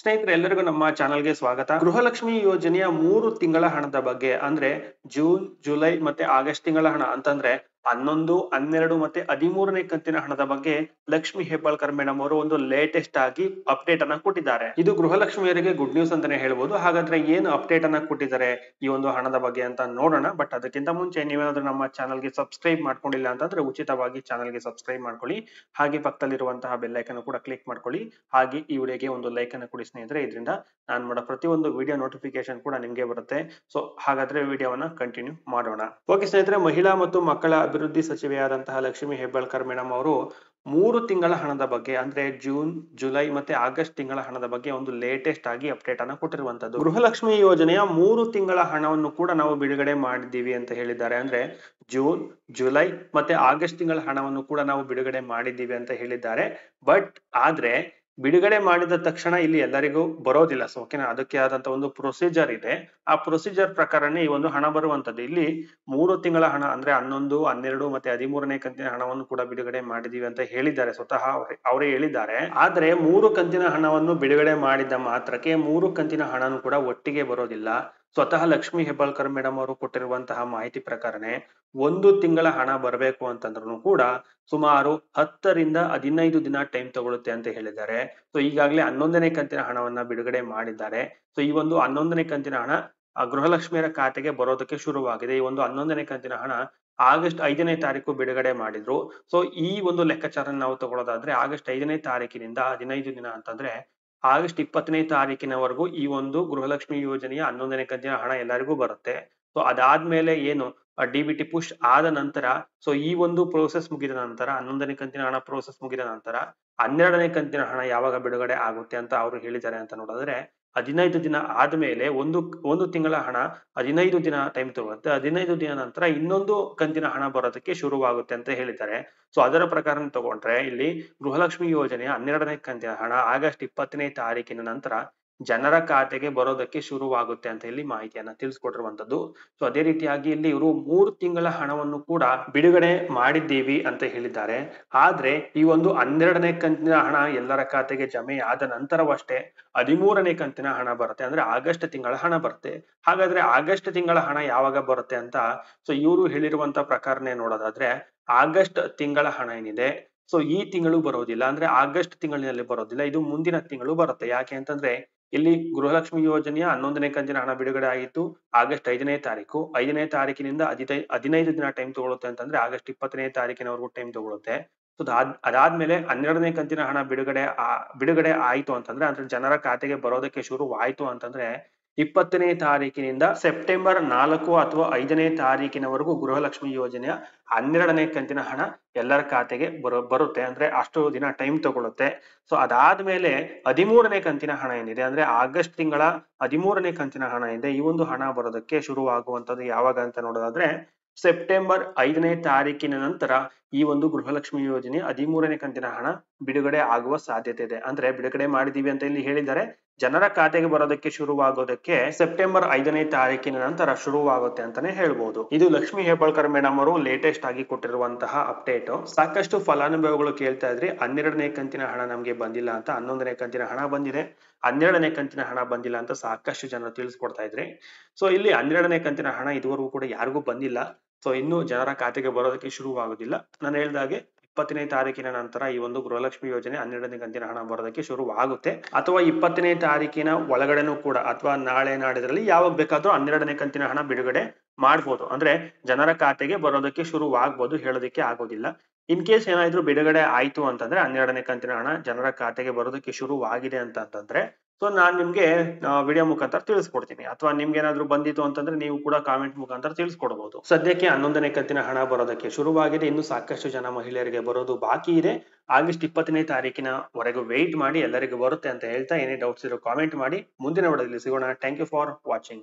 ಸ್ನೇಹಿತರೆ ಎಲ್ಲರಿಗೂ ನಮ್ಮ ಚಾನಲ್ಗೆ ಸ್ವಾಗತ ಗೃಹಲಕ್ಷ್ಮಿ ಯೋಜನೆಯ ಮೂರು ತಿಂಗಳ ಹಣದ ಬಗ್ಗೆ ಅಂದ್ರೆ ಜೂನ್ ಜುಲೈ ಮತ್ತೆ ಆಗಸ್ಟ್ ತಿಂಗಳ ಹಣ ಅಂತಂದ್ರೆ ಹನ್ನೊಂದು ಹನ್ನೆರಡು ಮತ್ತೆ ಹದಿಮೂರನೇ ಕಂತಿನ ಹಣದ ಬಗ್ಗೆ ಲಕ್ಷ್ಮಿ ಹೆಬ್ಬಾಳ್ಕರ್ ಮೇಡಮ್ ಅವರು ಒಂದು ಲೇಟೆಸ್ಟ್ ಆಗಿ ಅಪ್ಡೇಟ್ ಅನ್ನ ಕೊಟ್ಟಿದ್ದಾರೆ ಇದು ಗೃಹಲಕ್ಷ್ಮಿಯವರಿಗೆ ಗುಡ್ ನ್ಯೂಸ್ ಅಂತಾನೆ ಹೇಳ್ಬೋದು ಹಾಗಾದ್ರೆ ಏನು ಅಪ್ಡೇಟ್ ಅನ್ನ ಕೊಟ್ಟಿದ್ದಾರೆ ಈ ಒಂದು ಹಣದ ಬಗ್ಗೆ ಅಂತ ನೋಡೋಣ ಬಟ್ ಅದಕ್ಕಿಂತ ಮುಂಚೆ ನೀವೇನಾದ್ರೂ ನಮ್ಮ ಗೆ ಸಬ್ಸ್ಕ್ರೈಬ್ ಮಾಡ್ಕೊಂಡಿಲ್ಲ ಅಂತಂದ್ರೆ ಉಚಿತವಾಗಿ ಗೆ ಸಬ್ಸ್ಕ್ರೈಬ್ ಮಾಡ್ಕೊಳ್ಳಿ ಹಾಗೆ ಪಕ್ಕದಲ್ಲಿರುವಂತಹ ಬೆಲ್ಲೈಕನ್ ಕೂಡ ಕ್ಲಿಕ್ ಮಾಡ್ಕೊಳ್ಳಿ ಹಾಗೆ ಈ ವಿಡಿಯೋಗೆ ಒಂದು ಲೈಕ್ ಅನ್ನ ಕೊಡಿ ಸ್ನೇಹಿತರೆ ಇದರಿಂದ ನಾನು ಮಾಡೋ ಪ್ರತಿಯೊಂದು ವಿಡಿಯೋ ನೋಟಿಫಿಕೇಶನ್ ಕೂಡ ನಿಮಗೆ ಬರುತ್ತೆ ಸೊ ಹಾಗಾದ್ರೆ ವಿಡಿಯೋವನ್ನ ಕಂಟಿನ್ಯೂ ಮಾಡೋಣ ಓಕೆ ಸ್ನೇಹಿತರೆ ಮಹಿಳಾ ಮತ್ತು ಮಕ್ಕಳ ಅಭಿವೃದ್ಧಿ ಸಚಿವೆಯಾದಂತಹ ಲಕ್ಷ್ಮಿ ಹೆಬ್ಬಾಳ್ಕರ್ ಮೇಡಮ್ ಅವರು ಮೂರು ತಿಂಗಳ ಹಣದ ಬಗ್ಗೆ ಅಂದ್ರೆ ಜೂನ್ ಜುಲೈ ಮತ್ತೆ ಆಗಸ್ಟ್ ತಿಂಗಳ ಹಣದ ಬಗ್ಗೆ ಒಂದು ಲೇಟೆಸ್ಟ್ ಆಗಿ ಅಪ್ಡೇಟ್ ಅನ್ನ ಕೊಟ್ಟಿರುವಂತದ್ದು ಗೃಹಲಕ್ಷ್ಮಿ ಯೋಜನೆಯ ಮೂರು ತಿಂಗಳ ಹಣವನ್ನು ಕೂಡ ನಾವು ಬಿಡುಗಡೆ ಮಾಡಿದ್ದೀವಿ ಅಂತ ಹೇಳಿದ್ದಾರೆ ಅಂದ್ರೆ ಜೂನ್ ಜುಲೈ ಮತ್ತೆ ಆಗಸ್ಟ್ ತಿಂಗಳ ಹಣವನ್ನು ಕೂಡ ನಾವು ಬಿಡುಗಡೆ ಮಾಡಿದ್ದೀವಿ ಅಂತ ಹೇಳಿದ್ದಾರೆ ಬಟ್ ಆದ್ರೆ ಬಿಡುಗಡೆ ಮಾಡಿದ ತಕ್ಷಣ ಇಲ್ಲಿ ಎಲ್ಲರಿಗೂ ಬರೋದಿಲ್ಲ ಸೊ ಓಕೆನಾ ಅದಕ್ಕೆ ಆದಂತ ಒಂದು ಪ್ರೊಸೀಜರ್ ಇದೆ ಆ ಪ್ರೊಸೀಜರ್ ಪ್ರಕಾರನೇ ಈ ಒಂದು ಹಣ ಬರುವಂತದ್ದು ಇಲ್ಲಿ ಮೂರು ತಿಂಗಳ ಹಣ ಅಂದ್ರೆ ಹನ್ನೊಂದು ಹನ್ನೆರಡು ಮತ್ತೆ ಹದಿಮೂರನೇ ಕಂತಿನ ಹಣವನ್ನು ಕೂಡ ಬಿಡುಗಡೆ ಮಾಡಿದೀವಿ ಅಂತ ಹೇಳಿದ್ದಾರೆ ಸ್ವತಃ ಅವರೇ ಹೇಳಿದ್ದಾರೆ ಆದ್ರೆ ಮೂರು ಕಂತಿನ ಹಣವನ್ನು ಬಿಡುಗಡೆ ಮಾಡಿದ ಮಾತ್ರಕ್ಕೆ ಮೂರು ಕಂತಿನ ಹಣನು ಕೂಡ ಒಟ್ಟಿಗೆ ಬರೋದಿಲ್ಲ ಸ್ವತಃ ಲಕ್ಷ್ಮಿ ಹೆಬ್ಬಾಳ್ಕರ್ ಮೇಡಮ್ ಅವರು ಕೊಟ್ಟಿರುವಂತಹ ಮಾಹಿತಿ ಪ್ರಕಾರನೇ ಒಂದು ತಿಂಗಳ ಹಣ ಬರಬೇಕು ಅಂತಂದ್ರೂ ಕೂಡ ಸುಮಾರು ಹತ್ತರಿಂದ ಹದಿನೈದು ದಿನ ಟೈಮ್ ತಗೊಳುತ್ತೆ ಅಂತ ಹೇಳಿದ್ದಾರೆ ಸೊ ಈಗಾಗಲೇ ಹನ್ನೊಂದನೇ ಕಂತಿನ ಹಣವನ್ನ ಬಿಡುಗಡೆ ಮಾಡಿದ್ದಾರೆ ಸೊ ಈ ಒಂದು ಹನ್ನೊಂದನೇ ಕಂತಿನ ಹಣ ಗೃಹಲಕ್ಷ್ಮಿಯರ ಖಾತೆಗೆ ಬರೋದಕ್ಕೆ ಶುರುವಾಗಿದೆ ಈ ಒಂದು ಹನ್ನೊಂದನೇ ಕಂತಿನ ಹಣ ಆಗಸ್ಟ್ ಐದನೇ ತಾರೀಕು ಬಿಡುಗಡೆ ಮಾಡಿದ್ರು ಸೊ ಈ ಒಂದು ಲೆಕ್ಕಾಚಾರ ನಾವು ತಗೊಳ್ಳೋದಾದ್ರೆ ಆಗಸ್ಟ್ ಐದನೇ ತಾರೀಕಿನಿಂದ ಹದಿನೈದು ದಿನ ಅಂತಂದ್ರೆ ಆಗಸ್ಟ್ ಇಪ್ಪತ್ತನೇ ತಾರೀಕಿನವರೆಗೂ ಈ ಒಂದು ಗೃಹಲಕ್ಷ್ಮಿ ಯೋಜನೆಯ ಹನ್ನೊಂದನೇ ಕಂತಿನ ಹಣ ಎಲ್ಲರಿಗೂ ಬರುತ್ತೆ ಸೊ ಅದಾದ್ಮೇಲೆ ಏನು ಡಿ ಬಿ ಟಿ ಪುಷ್ ಆದ ನಂತರ ಸೊ ಈ ಒಂದು ಪ್ರೋಸೆಸ್ ಮುಗಿದ ನಂತರ ಹನ್ನೊಂದನೇ ಕಂತಿನ ಹಣ ಪ್ರೋಸೆಸ್ ಮುಗಿದ ನಂತರ ಹನ್ನೆರಡನೇ ಕಂತಿನ ಹಣ ಯಾವಾಗ ಬಿಡುಗಡೆ ಆಗುತ್ತೆ ಅಂತ ಅವರು ಹೇಳಿದ್ದಾರೆ ಅಂತ ನೋಡಿದ್ರೆ ಹದಿನೈದು ದಿನ ಆದ್ಮೇಲೆ ಒಂದು ಒಂದು ತಿಂಗಳ ಹಣ ಹದಿನೈದು ದಿನ ಟೈಮ್ ತಗೊಳುತ್ತೆ ಹದಿನೈದು ದಿನ ನಂತರ ಇನ್ನೊಂದು ಕಂತಿನ ಹಣ ಬರೋದಕ್ಕೆ ಶುರುವಾಗುತ್ತೆ ಅಂತ ಹೇಳಿದ್ದಾರೆ ಸೊ ಅದರ ಪ್ರಕಾರ ತಗೊಂಡ್ರೆ ಇಲ್ಲಿ ಗೃಹಲಕ್ಷ್ಮಿ ಯೋಜನೆಯ ಹನ್ನೆರಡನೇ ಕಂತಿನ ಹಣ ಆಗಸ್ಟ್ ಇಪ್ಪತ್ತನೇ ತಾರೀಕಿನ ನಂತರ ಜನರ ಖಾತೆಗೆ ಬರೋದಕ್ಕೆ ಶುರುವಾಗುತ್ತೆ ಅಂತ ಇಲ್ಲಿ ಮಾಹಿತಿಯನ್ನ ತಿಳಿಸ್ಕೊಟ್ಟಿರುವಂತದ್ದು ಸೊ ಅದೇ ರೀತಿಯಾಗಿ ಇಲ್ಲಿ ಇವರು ಮೂರು ತಿಂಗಳ ಹಣವನ್ನು ಕೂಡ ಬಿಡುಗಡೆ ಮಾಡಿದ್ದೀವಿ ಅಂತ ಹೇಳಿದ್ದಾರೆ ಆದ್ರೆ ಈ ಒಂದು ಹನ್ನೆರಡನೇ ಕಂತಿನ ಹಣ ಎಲ್ಲರ ಖಾತೆಗೆ ಜಮೆ ಆದ ನಂತರವಷ್ಟೇ ಹದಿಮೂರನೇ ಕಂತಿನ ಹಣ ಬರುತ್ತೆ ಅಂದ್ರೆ ಆಗಸ್ಟ್ ತಿಂಗಳ ಹಣ ಬರುತ್ತೆ ಹಾಗಾದ್ರೆ ಆಗಸ್ಟ್ ತಿಂಗಳ ಹಣ ಯಾವಾಗ ಬರುತ್ತೆ ಅಂತ ಸೊ ಇವರು ಹೇಳಿರುವಂತ ಪ್ರಕಾರನೇ ನೋಡೋದಾದ್ರೆ ಆಗಸ್ಟ್ ತಿಂಗಳ ಹಣ ಏನಿದೆ ಸೊ ಈ ತಿಂಗಳು ಬರೋದಿಲ್ಲ ಅಂದ್ರೆ ಆಗಸ್ಟ್ ತಿಂಗಳಿನಲ್ಲಿ ಬರೋದಿಲ್ಲ ಇದು ಮುಂದಿನ ತಿಂಗಳು ಬರುತ್ತೆ ಯಾಕೆ ಅಂತಂದ್ರೆ ಇಲ್ಲಿ ಗೃಹಲಕ್ಷ್ಮಿ ಯೋಜನೆಯ ಹನ್ನೊಂದನೇ ಕಂತಿನ ಹಣ ಬಿಡುಗಡೆ ಆಗಿತ್ತು ಆಗಸ್ಟ್ ಐದನೇ ತಾರೀಕು ಐದನೇ ತಾರೀಕಿನಿಂದ ಹದಿನೈ ಹದಿನೈದು ದಿನ ಟೈಮ್ ತಗೊಳುತ್ತೆ ಅಂತಂದ್ರೆ ಆಗಸ್ಟ್ ಇಪ್ಪತ್ತನೇ ತಾರೀಕಿನವರೆಗೂ ಟೈಮ್ ತಗೊಳುತ್ತೆ ಸೊ ಅದಾದ್ಮೇಲೆ ಹನ್ನೆರಡನೇ ಕಂತಿನ ಹಣ ಬಿಡುಗಡೆ ಬಿಡುಗಡೆ ಆಯಿತು ಅಂತಂದ್ರೆ ಅಂದ್ರೆ ಜನರ ಖಾತೆಗೆ ಬರೋದಕ್ಕೆ ಶುರುವಾಯ್ತು ಅಂತಂದ್ರೆ ಇಪ್ಪತ್ತನೇ ತಾರೀಕಿನಿಂದ ಸೆಪ್ಟೆಂಬರ್ ನಾಲ್ಕು ಅಥವಾ ಐದನೇ ತಾರೀಕಿನವರೆಗೂ ಗೃಹಲಕ್ಷ್ಮಿ ಯೋಜನೆಯ ಹನ್ನೆರಡನೇ ಕಂತಿನ ಹಣ ಎಲ್ಲರ ಖಾತೆಗೆ ಬರೋ ಬರುತ್ತೆ ಅಂದ್ರೆ ಅಷ್ಟು ದಿನ ಟೈಮ್ ತಗೊಳುತ್ತೆ ಸೊ ಅದಾದ್ಮೇಲೆ ಹದಿಮೂರನೇ ಕಂತಿನ ಹಣ ಏನಿದೆ ಅಂದ್ರೆ ಆಗಸ್ಟ್ ತಿಂಗಳ ಹದಿಮೂರನೇ ಕಂತಿನ ಹಣ ಇದೆ ಈ ಒಂದು ಹಣ ಬರೋದಕ್ಕೆ ಶುರುವಾಗುವಂತದ್ದು ಯಾವಾಗ ಅಂತ ನೋಡೋದಾದ್ರೆ ಸೆಪ್ಟೆಂಬರ್ ಐದನೇ ತಾರೀಕಿನ ನಂತರ ಈ ಒಂದು ಗೃಹಲಕ್ಷ್ಮಿ ಯೋಜನೆ ಹದಿಮೂರನೇ ಕಂತಿನ ಹಣ ಬಿಡುಗಡೆ ಆಗುವ ಸಾಧ್ಯತೆ ಇದೆ ಅಂದ್ರೆ ಬಿಡುಗಡೆ ಮಾಡಿದೀವಿ ಅಂತ ಇಲ್ಲಿ ಹೇಳಿದ್ದಾರೆ ಜನರ ಖಾತೆಗೆ ಬರೋದಕ್ಕೆ ಶುರುವಾಗೋದಕ್ಕೆ ಸೆಪ್ಟೆಂಬರ್ ಐದನೇ ತಾರೀಕಿನ ನಂತರ ಶುರುವಾಗುತ್ತೆ ಅಂತಾನೆ ಹೇಳ್ಬಹುದು ಇದು ಲಕ್ಷ್ಮಿ ಹೆಬ್ಬಾಳ್ಕರ್ ಮೇಡಮ್ ಅವರು ಲೇಟೆಸ್ಟ್ ಆಗಿ ಕೊಟ್ಟಿರುವಂತಹ ಅಪ್ಡೇಟ್ ಸಾಕಷ್ಟು ಫಲಾನುಭವಿಗಳು ಕೇಳ್ತಾ ಇದ್ರಿ ಹನ್ನೆರಡನೇ ಕಂತಿನ ಹಣ ನಮ್ಗೆ ಬಂದಿಲ್ಲ ಅಂತ ಹನ್ನೊಂದನೇ ಕಂತಿನ ಹಣ ಬಂದಿದೆ ಹನ್ನೆರಡನೇ ಕಂತಿನ ಹಣ ಬಂದಿಲ್ಲ ಅಂತ ಸಾಕಷ್ಟು ಜನ ತಿಳಿಸ್ಕೊಡ್ತಾ ಇದ್ರಿ ಸೊ ಇಲ್ಲಿ ಹನ್ನೆರಡನೇ ಕಂತಿನ ಹಣ ಇದುವರೆಗೂ ಕೂಡ ಯಾರಿಗೂ ಬಂದಿಲ್ಲ ಸೊ ಇನ್ನು ಜನರ ಖಾತೆಗೆ ಬರೋದಕ್ಕೆ ಶುರುವಾಗುದಿಲ್ಲ ನಾನು ಹೇಳ್ದಾಗೆ ಇಪ್ಪತ್ತನೇ ತಾರೀಕಿನ ನಂತರ ಈ ಒಂದು ಗೃಹಲಕ್ಷ್ಮಿ ಯೋಜನೆ ಹನ್ನೆರಡನೇ ಕಂತಿನ ಹಣ ಬರೋದಕ್ಕೆ ಶುರುವಾಗುತ್ತೆ ಅಥವಾ ಇಪ್ಪತ್ತನೇ ತಾರೀಕಿನ ಒಳಗಡೆನೂ ಕೂಡ ಅಥವಾ ನಾಳೆ ನಾಡಿದ್ರಲ್ಲಿ ಯಾವಾಗ ಬೇಕಾದ್ರೂ ಹನ್ನೆರಡನೇ ಕಂತಿನ ಹಣ ಬಿಡುಗಡೆ ಮಾಡ್ಬೋದು ಅಂದ್ರೆ ಜನರ ಖಾತೆಗೆ ಬರೋದಕ್ಕೆ ಶುರುವಾಗ್ಬೋದು ಹೇಳೋದಕ್ಕೆ ಆಗೋದಿಲ್ಲ ಇನ್ ಕೇಸ್ ಏನಾದ್ರು ಬಿಡುಗಡೆ ಆಯ್ತು ಅಂತಂದ್ರೆ ಹನ್ನೆರಡನೇ ಕಂತಿನ ಹಣ ಜನರ ಖಾತೆಗೆ ಬರೋದಕ್ಕೆ ಶುರುವಾಗಿದೆ ಅಂತಂದ್ರೆ ಸೊ ನಾನು ನಿಮಗೆ ವಿಡಿಯೋ ಮುಖಾಂತರ ತಿಳಿಸ್ಕೊಡ್ತೀನಿ ಅಥವಾ ನಿಮ್ಗೆ ಏನಾದ್ರು ಬಂದಿತ್ತು ಅಂತಂದ್ರೆ ನೀವು ಕೂಡ ಕಾಮೆಂಟ್ ಮುಖಾಂತರ ತಿಳಿಸ್ಕೊಡ್ಬಹುದು ಸದ್ಯಕ್ಕೆ ಹನ್ನೊಂದನೇ ಕಂತಿನ ಹಣ ಬರೋದಕ್ಕೆ ಶುರುವಾಗಿದೆ ಇನ್ನು ಸಾಕಷ್ಟು ಜನ ಮಹಿಳೆಯರಿಗೆ ಬರೋದು ಬಾಕಿ ಇದೆ ಆಗಸ್ಟ್ ಇಪ್ಪತ್ತನೇ ತಾರೀಕಿನ ವರೆಗೂ ವೆಯ್ಟ್ ಮಾಡಿ ಎಲ್ಲರಿಗೂ ಬರುತ್ತೆ ಅಂತ ಹೇಳ್ತಾ ಏನೇ ಡೌಟ್ಸ್ ಇರೋ ಕಾಮೆಂಟ್ ಮಾಡಿ ಮುಂದಿನ ವಿಡಿಯೋದಲ್ಲಿ ಸಿಗೋಣ ಥ್ಯಾಂಕ್ ಯು ಫಾರ್ ವಾಚಿಂಗ್